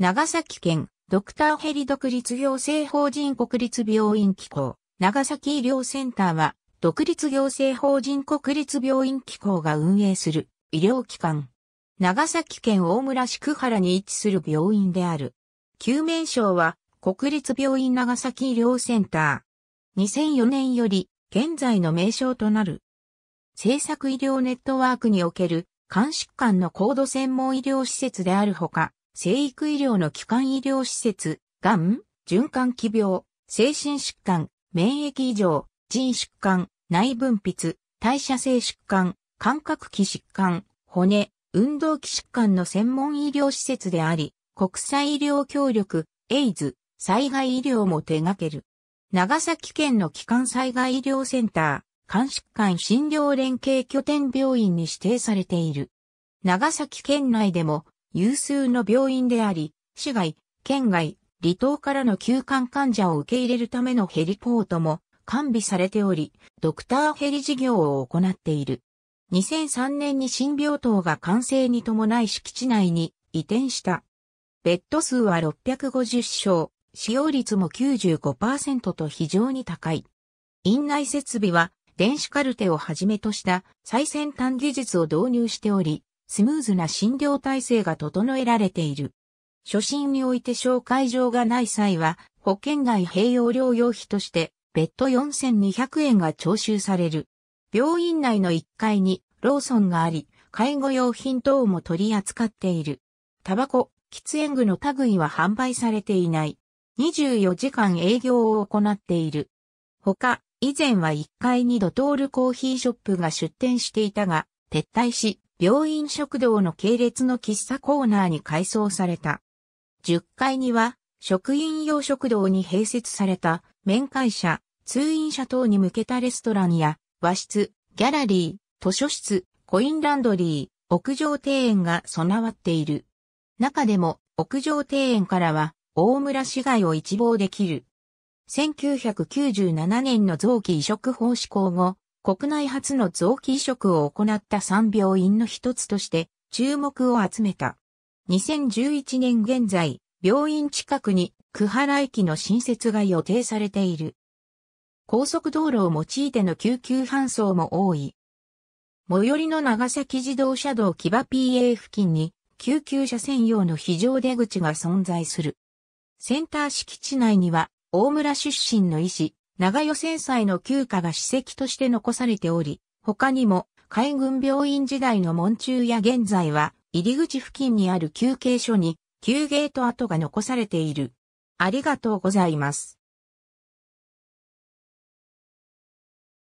長崎県、ドクターヘリ独立行政法人国立病院機構、長崎医療センターは、独立行政法人国立病院機構が運営する医療機関。長崎県大村宿原に位置する病院である。救命賞は、国立病院長崎医療センター。2004年より、現在の名称となる。政策医療ネットワークにおける、肝疾患の高度専門医療施設であるほか、生育医療の基幹医療施設、がん、循環器病、精神疾患、免疫異常、腎疾患、内分泌、代謝性疾患、感覚器疾患、骨、運動器疾患の専門医療施設であり、国際医療協力、エイズ、災害医療も手掛ける。長崎県の基幹災害医療センター、肝疾患診療連携拠点病院に指定されている。長崎県内でも有数の病院であり、市外、県外、離島からの休館患者を受け入れるためのヘリポートも完備されており、ドクターヘリ事業を行っている。2003年に新病棟が完成に伴い敷地内に移転した。ベッド数は650床、使用率も95%と非常に高い。院内設備は電子カルテをはじめとした最先端技術を導入しており、スムーズな診療体制が整えられている。初診において紹介状がない際は、保険外併用療養費として、別途4200円が徴収される。病院内の1階にローソンがあり、介護用品等も取り扱っている。タバコ、喫煙具の類は販売されていない。24時間営業を行っている。他、以前は1階にドトールコーヒーショップが出店していたが、撤退し、病院食堂の系列の喫茶コーナーに改装された。10階には、職員用食堂に併設された、面会者、通院者等に向けたレストランや、和室、ギャラリー、図書室、コインランドリー、屋上庭園が備わっている。中でも、屋上庭園からは、大村市街を一望できる。1997年の臓器移植法施行後、国内初の臓器移植を行った3病院の一つとして注目を集めた。2011年現在、病院近くに久原駅の新設が予定されている。高速道路を用いての救急搬送も多い。最寄りの長崎自動車道木場 PA 付近に救急車専用の非常出口が存在する。センター敷地内には大村出身の医師、長与戦災の旧家が史跡として残されており、他にも海軍病院時代の門中や現在は入り口付近にある休憩所に休憩と跡が残されている。ありがとうございます。